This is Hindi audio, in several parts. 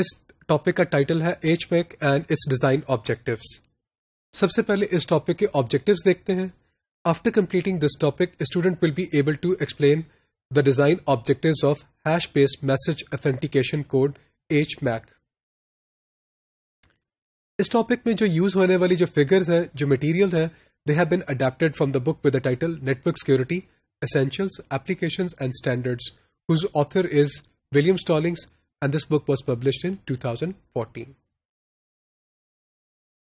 इस टॉपिक का टाइटल है एच पैक एंड इट्स डिजाइन ऑब्जेक्टिव्स सबसे पहले इस टॉपिक के ऑब्जेक्टिव्स देखते हैं after completing this topic student will be able to explain the design objective of hash based message authentication code H MAC इस टॉपिक में जो यूज होने वाली जो फिगर्स हैं जो मटेरियल हैं they have been adapted from the book with the title network security essentials application and standards whose author is William Stallings and this book was published in 2014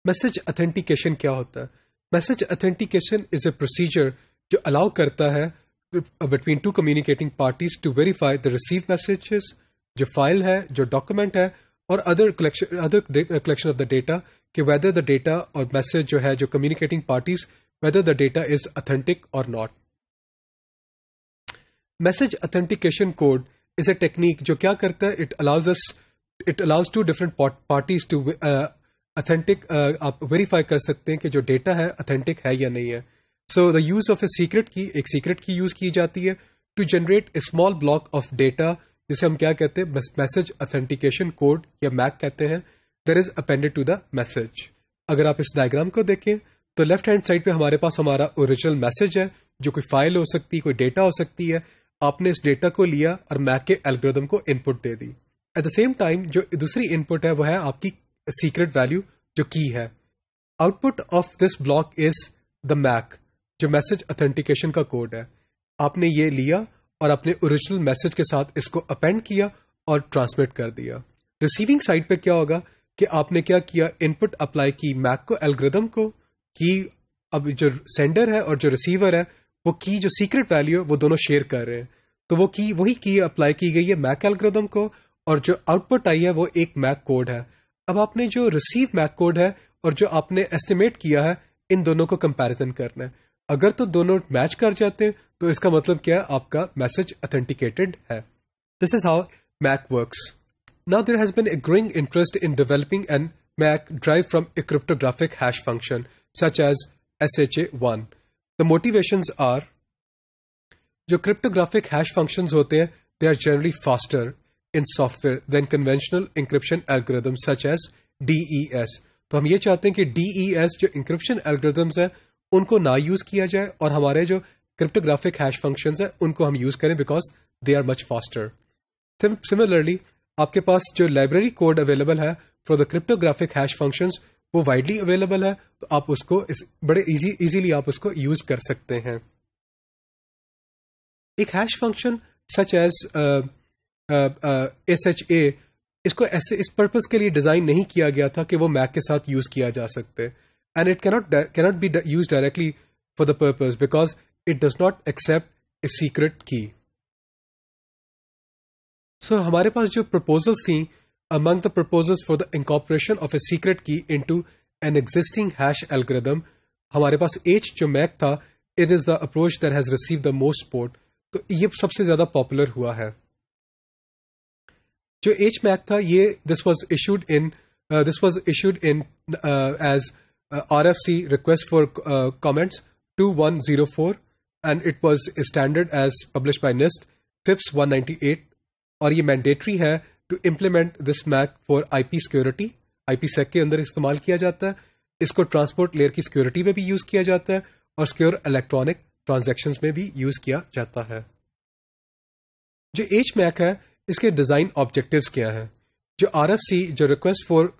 message authentication क्या होता है message authentication is a procedure जो अलाउ करता है between two communicating parties to verify the receive messages जो फाइल है जो डॉक्यूमेंट है और other collection other collection of the data कि वेदर द डेटा और मैसेज जो है जो communicating parties whether the data is authentic और not message authentication code is a technique जो क्या करता है it allows us it allows two different parties to uh, authentic uh, आप verify कर सकते हैं कि जो data है authentic है या नहीं है so the use of a secret key एक secret key use की जाती है to generate a small block of data जिसे हम क्या कहते हैं मैसेज ऑथेंटिकेशन कोड या मैक कहते हैं there is appended to the message अगर आप इस डायग्राम को देखें तो लेफ्ट हैंड साइड पे हमारे पास हमारा ओरिजिनल मैसेज है जो कोई फाइल हो सकती है कोई डेटा हो सकती है आपने इस डेटा को लिया और मैक के एल्गोरिदम को इनपुट दे दी एट द सेम टाइम जो दूसरी इनपुट है वो है आपकी सीक्रेट वैल्यू जो की है output of this block is the MAC जो मैसेज ऑथेंटिकेशन का कोड है आपने ये लिया और अपने ओरिजिनल मैसेज के साथ इसको अपेंड किया और ट्रांसमिट कर दिया रिसीविंग साइड पे क्या होगा कि आपने क्या किया इनपुट अप्लाई की मैक को एल्ग्रिदम को कि अब जो सेंडर है और जो रिसीवर है वो की जो सीक्रेट वैल्यू है वो दोनों शेयर कर रहे हैं तो वो की वही की अप्लाई की गई है मैक एल्ग्रोदम को और जो आउटपुट आई है वो एक मैक कोड है अब आपने जो रिसीव मैक कोड है और जो आपने एस्टिमेट किया है इन दोनों को कंपेरिजन करना है अगर तो दोनों मैच कर जाते हैं तो इसका मतलब क्या है आपका मैसेज अथेंटिकेटेड है this is how MAC work there has been a growing interest in developing an MAC derived from a cryptographic hash function such as S H A one the motivation are जो क्रिप्टोग्राफिक हैश फंक्शन होते हैं they are generally faster in software than conventional encryption algorithm such as DES तो हम ये चाहते हैं कि डीईएस e जो इंक्रिप्शन एल्ग्रेदम्स है उनको ना यूज किया जाए और हमारे जो क्रिप्टोग्राफिक हैश फंक्शन है उनको हम यूज करें because they are much faster similarly आपके पास जो लाइब्रेरी कोड अवेलेबल है for the cryptographic hash functions वो वाइडली अवेलेबल है तो आप उसको इस बड़े इजी इजीली आप उसको यूज कर सकते हैं एक hash function such as S H A इसको ऐसे इस पर्पज के लिए डिजाइन नहीं किया गया था कि वो मैक के साथ यूज किया जा सकते and it cannot cannot be use directly for the purpose because it does not accept a secret key so हमारे पास जो प्रपोजल्स थी among the proposals for the incorporation of a secret key into an existing hash algorithm हमारे पास H जो था it is the approach that has received the most support तो ये सबसे ज्यादा popular हुआ है जो H Mac था ये this was issued in uh, this was issued in uh, as uh, RFC request for comments 2104 and it was standard as published by NIST FIPS 198 और ये mandatory है to implement this MAC for IP security sec के अंदर इस्तेमाल किया जाता है इसको ट्रांसपोर्ट लेयर की सिक्योरिटी में भी यूज किया जाता है और सिक्योर इलेक्ट्रॉनिक ट्रांजेक्शन में भी यूज किया जाता है जो एच मैक है इसके डिजाइन ऑब्जेक्टिव uh, uh, क्या है जो आर एफ सी जो रिक्वेस्ट फॉर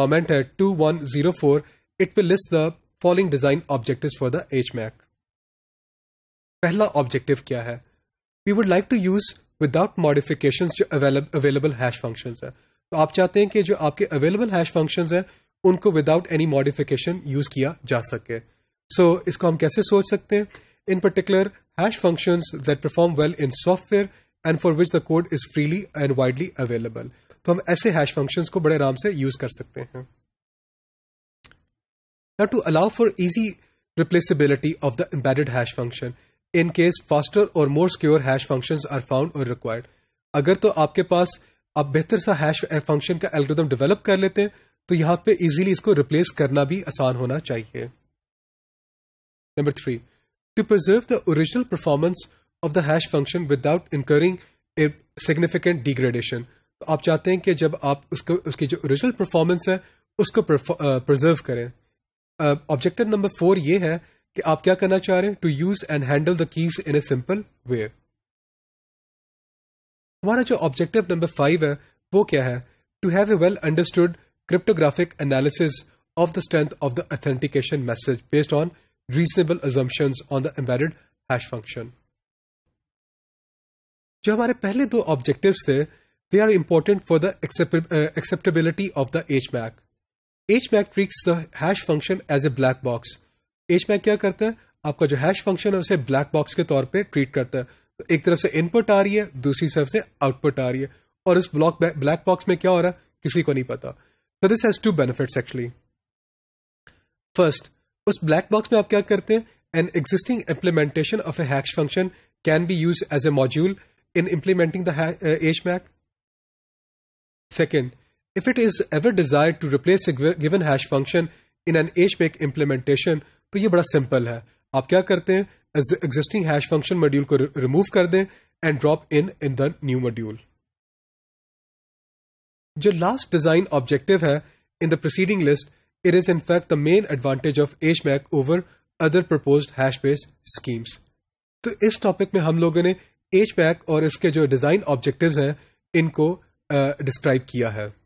कॉमेंट है two one zero four it will list the following design objective for the H MAC पहला ऑब्जेक्टिव क्या है we would like to use without modification जो अवेलेबल हैश फंक्शन है तो आप चाहते हैं कि जो आपके अवेलेबल हैश फंक्शन है उनको विदाउट एनी मॉडिफिकेशन यूज किया जा सके सो so, इसको हम कैसे सोच सकते हैं in particular hash function that perform well in software and for which the code is freely and widely available तो हम ऐसे हैश फंक्शन को बड़े आराम से यूज कर सकते हैं to allow for easy replaceability of the embedded hash function in case faster or more secure hash function are found or required अगर तो आपके पास आप बेहतर सा हैश फंक्शन का एल्गोरिदम डेवलप कर लेते हैं तो यहां पे इजीली इसको रिप्लेस करना भी आसान होना चाहिए number three to preserve the original performance of the hash function without incurring a significant degradation तो आप चाहते हैं कि जब आप उसको उसकी जो ओरिजिनल परफॉर्मेंस है उसको प्रिजर्व करें ऑब्जेक्टिव नंबर फोर ये है कि आप क्या करना चाह रहे हैं to use and handle the keys in a simple way हमारा जो ऑब्जेक्टिव नंबर फाइव है वो क्या है to have a well understood cryptographic analysis of the strength of the authentication message based on reasonable assumption on the embedded hash function जो हमारे पहले दो ऑब्जेक्टिव थे they are important for the acceptability of the H MAC H MAC treats the hash function as A black box MAC क्या करता है आपका जो हैश फंक्शन है उसे ब्लैक बॉक्स के तौर पर ट्रीट करता है तो एक तरफ से इनपुट आ रही है दूसरी तरफ से आउटपुट आ रही है और इस ब्लॉक ब्लैक बॉक्स में क्या हो रहा है किसी को नहीं पता तो this has to benefit actually first उस ब्लैक बॉक्स में आप क्या करते हैं an existing implementation of a hash function can be use as a module in implementing the MAC second if it is ever desire to replace given hash function in an H HMAC implementation, तो ये बड़ा सिंपल है आप क्या करते हैं एग्जिस्टिंग हैश फंक्शन मॉड्यूल को रिमूव कर दें and drop in in the new module जो लास्ट डिजाइन ऑब्जेक्टिव है in the proceeding list it is in fact the main advantage of of MAC over other propose hash base schemes तो इस टॉपिक में हम लोगों ने पैक और इसके जो डिजाइन ऑब्जेक्टिव्स हैं इनको डिस्क्राइब uh, किया है